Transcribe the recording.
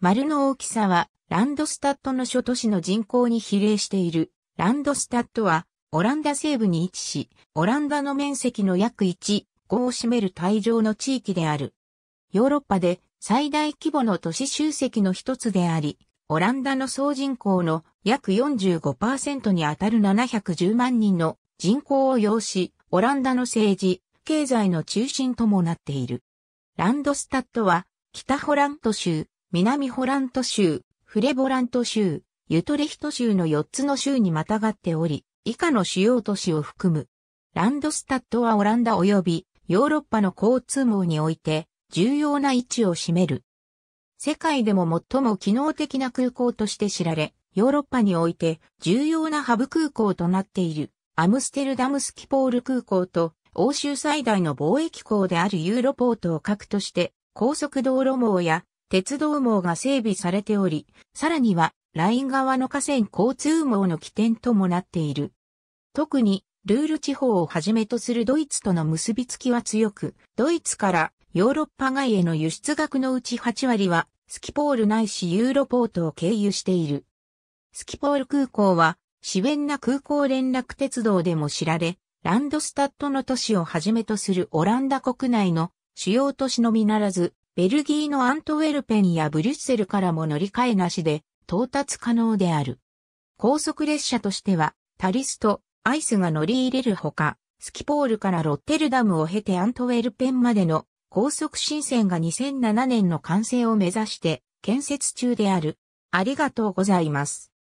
丸の大きさは、ランドスタットの諸都市の人口に比例している。ランドスタットは、オランダ西部に位置し、オランダの面積の約1、5を占める帯状の地域である。ヨーロッパで最大規模の都市集積の一つであり、オランダの総人口の約45%にあたる710万人の人口を要し、オランダの政治、経済の中心ともなっている。ランドスタットは、北ホラント州、南ホラント州、フレボラント州、ユトレヒト州の4つの州にまたがっており、以下の主要都市を含む。ランドスタッドはオランダ及びヨーロッパの交通網において重要な位置を占める。世界でも最も機能的な空港として知られ、ヨーロッパにおいて重要なハブ空港となっているアムステルダムスキポール空港と欧州最大の貿易港であるユーロポートを核として高速道路網や鉄道網が整備されており、さらには、ライン側の河川交通網の起点ともなっている。特に、ルール地方をはじめとするドイツとの結びつきは強く、ドイツからヨーロッパ外への輸出額のうち8割は、スキポールないしユーロポートを経由している。スキポール空港は、シベンナ空港連絡鉄道でも知られ、ランドスタッドの都市をはじめとするオランダ国内の主要都市のみならず、ベルギーのアントウェルペンやブリュッセルからも乗り換えなしで到達可能である。高速列車としては、タリスト、アイスが乗り入れるほか、スキポールからロッテルダムを経てアントウェルペンまでの高速新線が2007年の完成を目指して建設中である。ありがとうございます。